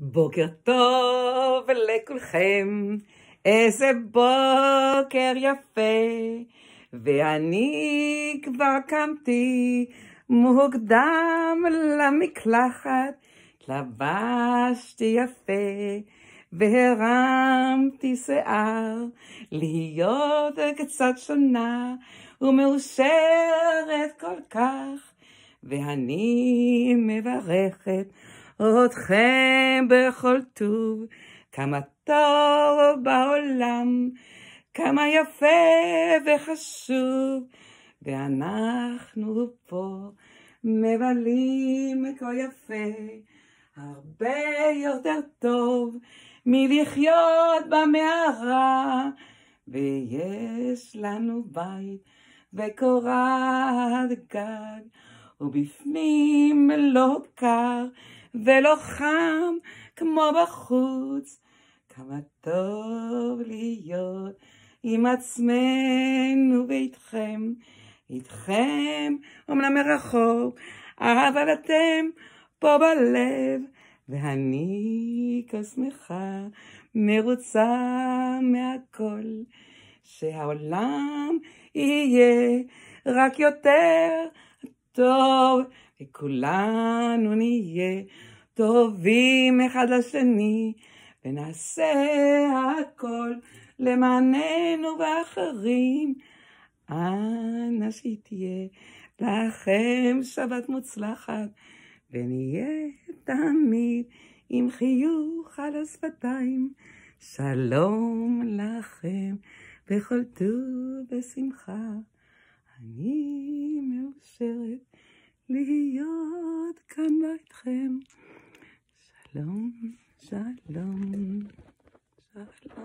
בוקר טוב לכולכם, איזה בוקר יפה, ואני כבר קמתי מוקדם למקלחת, לבשתי יפה והרמתי שיער, להיות קצת שונה ומאושרת כל כך, ואני מברכת אתכם בכל טוב, כמה טוב בעולם, כמה יפה וחשוב, ואנחנו פה מבלים כה יפה, הרבה יותר טוב מלחיות במערה, ויש לנו בית וקורת גג, ובפנים לא קר, ולא חם כמו בחוץ. כמה טוב להיות עם עצמנו ואיתכם, איתכם אומנם מרחוק, אבל אתם פה בלב, ואני כה שמחה, מרוצה מהכל, שהעולם יהיה רק יותר טוב. וכולנו נהיה טובים אחד לשני, ונעשה הכל למעננו ואחרים. אנא שתהיה לכם שבת מוצלחת, ונהיה תמיד עם חיוך על השפתיים. שלום לכם, וכל טוב ושמחה. אני מאושרת. להיות כאן איתכם. שלום, שלום, שלום.